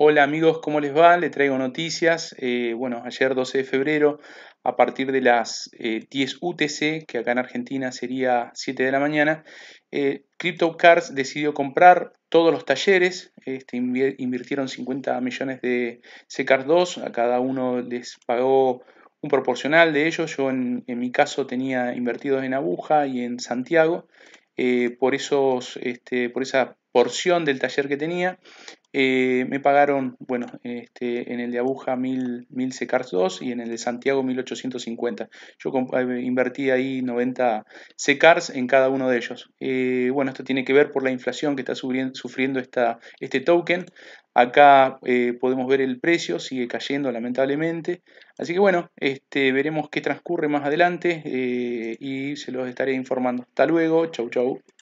Hola amigos, ¿cómo les va? Le traigo noticias. Eh, bueno, ayer 12 de febrero, a partir de las 10 eh, UTC, que acá en Argentina sería 7 de la mañana, eh, CryptoCars decidió comprar todos los talleres, este, invirtieron 50 millones de cars 2, a cada uno les pagó un proporcional de ellos, yo en, mi caso tenía invertidos en Aguja y en Santiago, eh, por, este, por esa porción del taller que tenía. Eh, me pagaron, bueno, este, en el de Abuja 1000, Secars 2 y en el de Santiago 1850. Yo eh, invertí ahí 90 Secars en cada uno de ellos. Eh, bueno, esto tiene que ver por la inflación que está sufriendo este token. Acá podemos ver el precio, sigue cayendo lamentablemente. Así que bueno, este, veremos qué transcurre más adelante y se los estaré informando. Hasta luego, chau chau.